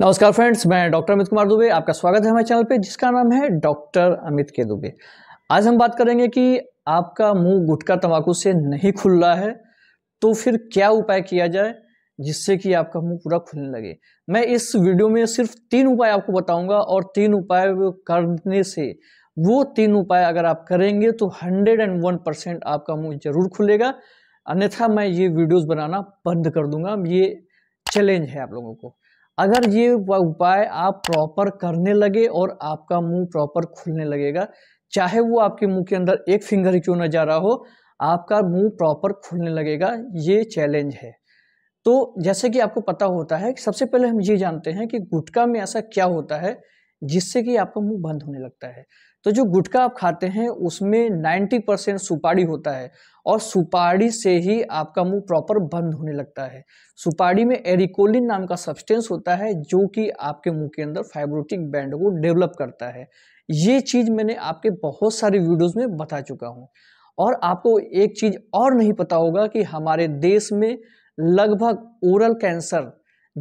नमस्कार फ्रेंड्स मैं डॉक्टर अमित कुमार दुबे आपका स्वागत है हमारे चैनल पे जिसका नाम है डॉक्टर अमित के दुबे आज हम बात करेंगे कि आपका मुंह गुटखा तंबाकू से नहीं खुल रहा है तो फिर क्या उपाय किया जाए जिससे कि आपका मुंह पूरा खुलने लगे मैं इस वीडियो में सिर्फ तीन उपाय आपको बताऊंगा और तीन उपाय करने से वो तीन उपाय अगर आप करेंगे तो हंड्रेड एंड वन परसेंट आपका मुँह जरूर खुलेगा अन्यथा मैं ये वीडियोज बनाना बंद कर दूंगा ये चैलेंज है आप लोगों को अगर ये उपाय आप प्रॉपर करने लगे और आपका मुंह प्रॉपर खुलने लगेगा चाहे वो आपके मुंह के अंदर एक फिंगर ही क्यों ना जा रहा हो आपका मुंह प्रॉपर खुलने लगेगा ये चैलेंज है तो जैसे कि आपको पता होता है सबसे पहले हम ये जानते हैं कि गुटखा में ऐसा क्या होता है जिससे कि आपका मुंह बंद होने लगता है तो जो गुटखा आप खाते हैं उसमें 90 परसेंट सुपारी होता है और सुपारी से ही आपका मुंह प्रॉपर बंद होने लगता है सुपारी में एरिकोलिन नाम का सब्सटेंस होता है जो कि आपके मुंह के अंदर फाइब्रोटिक बैंड को डेवलप करता है ये चीज़ मैंने आपके बहुत सारे वीडियोज में बता चुका हूँ और आपको एक चीज़ और नहीं पता होगा कि हमारे देश में लगभग ओरल कैंसर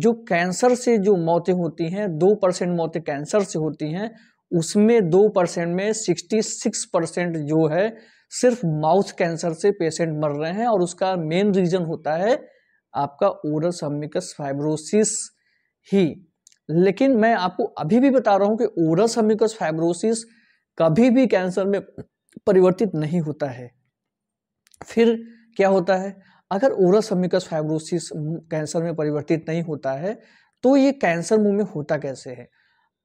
जो कैंसर से जो मौतें होती हैं दो परसेंट मौतें कैंसर से होती हैं उसमें दो परसेंट में सिक्सटी सिक्स परसेंट जो है सिर्फ माउथ कैंसर से पेशेंट मर रहे हैं और उसका मेन रीजन होता है आपका ओरल सम्मिकस फाइब्रोसिस ही लेकिन मैं आपको अभी भी बता रहा हूं कि ओरल सम्मिकस फाइब्रोसिस कभी भी कैंसर में परिवर्तित नहीं होता है फिर क्या होता है अगर ओरल समिकस फाइब्रोसिस कैंसर में परिवर्तित नहीं होता है तो ये कैंसर मुंह में होता कैसे है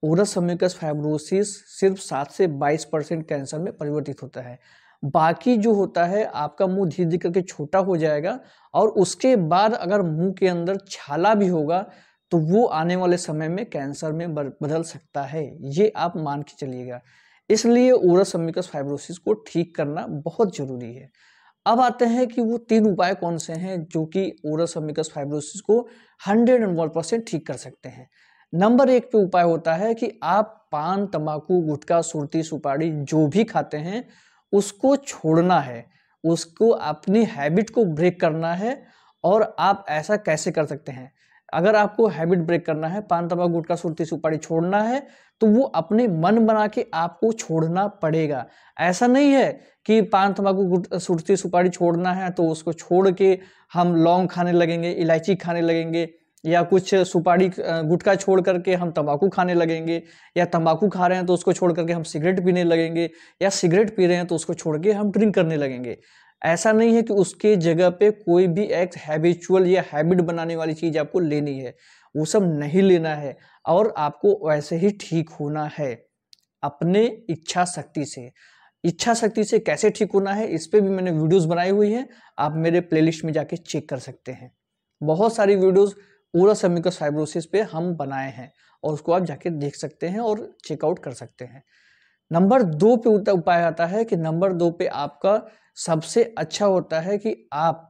ओरल समिकस फाइब्रोसिस सिर्फ सात से बाईस परसेंट कैंसर में परिवर्तित होता है बाकी जो होता है आपका मुंह धीरे धीरे करके छोटा हो जाएगा और उसके बाद अगर मुंह के अंदर छाला भी होगा तो वो आने वाले समय में कैंसर में बदल सकता है ये आप मान के चलिएगा इसलिए ओरल समिकस फाइब्रोसिस को ठीक करना बहुत ज़रूरी है अब आते हैं कि वो तीन उपाय कौन से हैं जो कि ओरल सबमिकस फाइब्रोसिस को हंड्रेड एंड वन परसेंट ठीक कर सकते हैं नंबर एक पे उपाय होता है कि आप पान तंबाकू गुटखा सुरती सुपारी जो भी खाते हैं उसको छोड़ना है उसको अपनी हैबिट को ब्रेक करना है और आप ऐसा कैसे कर सकते हैं अगर आपको हैबिट ब्रेक करना है पान तंबाकू गुटका सुरती सुपारी छोड़ना है तो वो अपने मन बना के आपको छोड़ना पड़ेगा ऐसा नहीं है कि पान तंबाकू गुट सुरती सुपारी छोड़ना है तो उसको छोड़ के हम लौंग खाने लगेंगे इलायची खाने लगेंगे या कुछ सुपारी गुटखा छोड़ करके हम तंबाकू खाने लगेंगे या तंबाकू खा रहे हैं तो उसको छोड़ करके हम सिगरेट पीने लगेंगे या सिगरेट पी रहे हैं तो उसको छोड़ के हम ड्रिंक करने लगेंगे ऐसा नहीं है कि उसके जगह पे कोई भी एक हैबिचुअल या हैबिट बनाने वाली चीज़ आपको लेनी है वो सब नहीं लेना है और आपको वैसे ही ठीक होना है अपने इच्छा शक्ति से इच्छा शक्ति से कैसे ठीक होना है इस पर भी मैंने वीडियोस बनाई हुई है आप मेरे प्लेलिस्ट में जाके चेक कर सकते हैं बहुत सारी वीडियोस समय सेमिकल फाइब्रोसिस पे हम बनाए हैं और उसको आप जाके देख सकते हैं और चेकआउट कर सकते हैं नंबर दो पे उपाय आता है कि नंबर दो पे आपका सबसे अच्छा होता है कि आप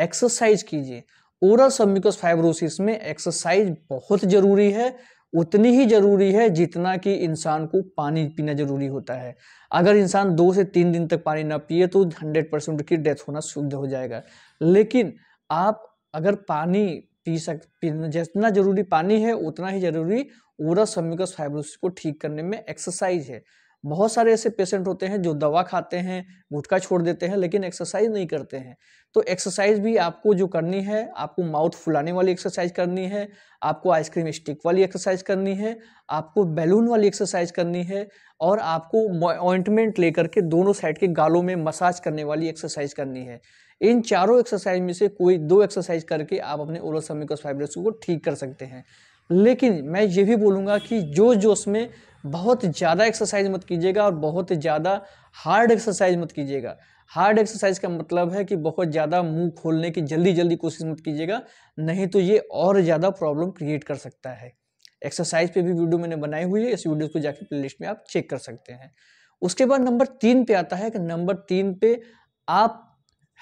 एक्सरसाइज कीजिए ओरल सबमिकस फाइब्रोसिस में एक्सरसाइज बहुत जरूरी है उतनी ही जरूरी है जितना कि इंसान को पानी पीना जरूरी होता है अगर इंसान दो से तीन दिन तक पानी ना पिए तो हंड्रेड परसेंट की डेथ होना शुद्ध हो जाएगा लेकिन आप अगर पानी पी सक पीना जितना जरूरी पानी है उतना ही जरूरी ओरल सबमिकस फाइब्रोसिस को ठीक करने में एक्सरसाइज है बहुत सारे ऐसे पेशेंट होते हैं जो दवा खाते हैं गुटखा छोड़ देते हैं लेकिन एक्सरसाइज नहीं करते हैं तो एक्सरसाइज भी आपको जो करनी है आपको माउथ फुलाने वाली एक्सरसाइज करनी है आपको आइसक्रीम स्टिक वाली एक्सरसाइज करनी है आपको बैलून वाली एक्सरसाइज करनी है और आपको ऑइंटमेंट लेकर के दोनों साइड के गालों में मसाज करने वाली एक्सरसाइज करनी है इन चारों एक्सरसाइज में से कोई दो एक्सरसाइज करके आप अपने ओरल समिकस फाइब्रोसिस को ठीक कर सकते हैं लेकिन मैं ये भी बोलूँगा कि जो जो उसमें बहुत ज़्यादा एक्सरसाइज मत कीजिएगा और बहुत ज़्यादा हार्ड एक्सरसाइज मत कीजिएगा हार्ड एक्सरसाइज का मतलब है कि बहुत ज़्यादा मुंह खोलने की जल्दी जल्दी कोशिश मत कीजिएगा नहीं तो ये और ज़्यादा प्रॉब्लम क्रिएट कर सकता है एक्सरसाइज पे भी वीडियो मैंने बनाई हुई है इस वीडियो को जाके प्ले में आप चेक कर सकते हैं उसके बाद नंबर तीन पे आता है कि नंबर तीन पे आप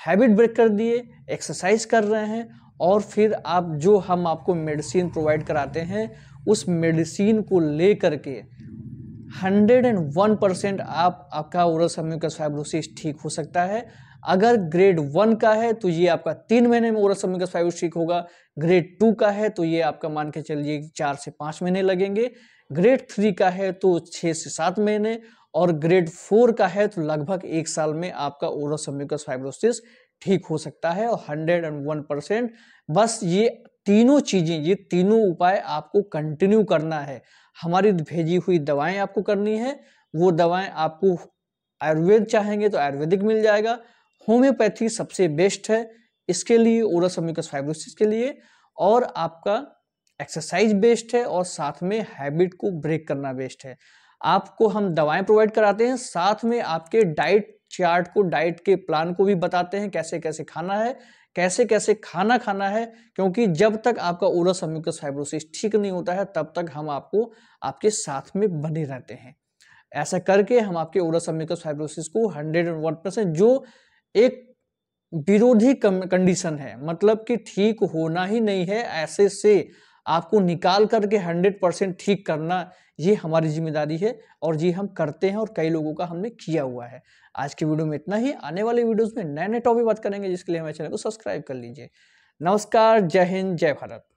हैबिट ब्रेक कर दिए एक्सरसाइज कर रहे हैं और फिर आप जो हम आपको मेडिसिन प्रोवाइड कराते हैं उस मेडिसिन को ले करके हंड्रेड एंड वन परसेंट आप आपका ओरल का फाइब्रोसिस ठीक हो सकता है अगर ग्रेड वन का है तो ये आपका तीन महीने में ओरल का फाइब्रोसिस ठीक होगा ग्रेड टू का है तो ये आपका मान के चलिए चार से पाँच महीने लगेंगे ग्रेड थ्री का है तो छः से सात महीने और ग्रेड फोर का है तो लगभग एक साल में आपका ओरल का फाइब्रोसिस ठीक हो सकता है और हंड्रेड एंड वन परसेंट बस ये तीनों चीजें ये तीनों उपाय आपको कंटिन्यू करना है हमारी भेजी हुई दवाएं आपको करनी है वो दवाएं आपको आयुर्वेद चाहेंगे तो आयुर्वेदिक मिल जाएगा होम्योपैथी सबसे बेस्ट है इसके लिए ओरस अम्यूकस फाइब्रोसिस के लिए और आपका एक्सरसाइज बेस्ट है और साथ में हैबिट को ब्रेक करना बेस्ट है आपको हम दवाएं प्रोवाइड कराते हैं साथ में आपके डाइट चार्ट को डाइट के प्लान को भी बताते हैं कैसे कैसे खाना है कैसे कैसे खाना खाना है क्योंकि जब तक आपका ओरल सम्यूकस फाइब्रोसिस ठीक नहीं होता है तब तक हम आपको आपके साथ में बने रहते हैं ऐसा करके हम आपके ओरल सम्यूकस फाइब्रोसिस को हंड्रेड एंड वन परसेंट जो एक विरोधी कंडीशन है मतलब कि ठीक होना ही नहीं है ऐसे से आपको निकाल करके हंड्रेड परसेंट ठीक करना ये हमारी जिम्मेदारी है और ये हम करते हैं और कई लोगों का हमने किया हुआ है आज के वीडियो में इतना ही आने वाले वीडियोस में नए नए टॉपिक बात करेंगे जिसके लिए हमारे चैनल को सब्सक्राइब कर लीजिए नमस्कार जय हिंद जय भारत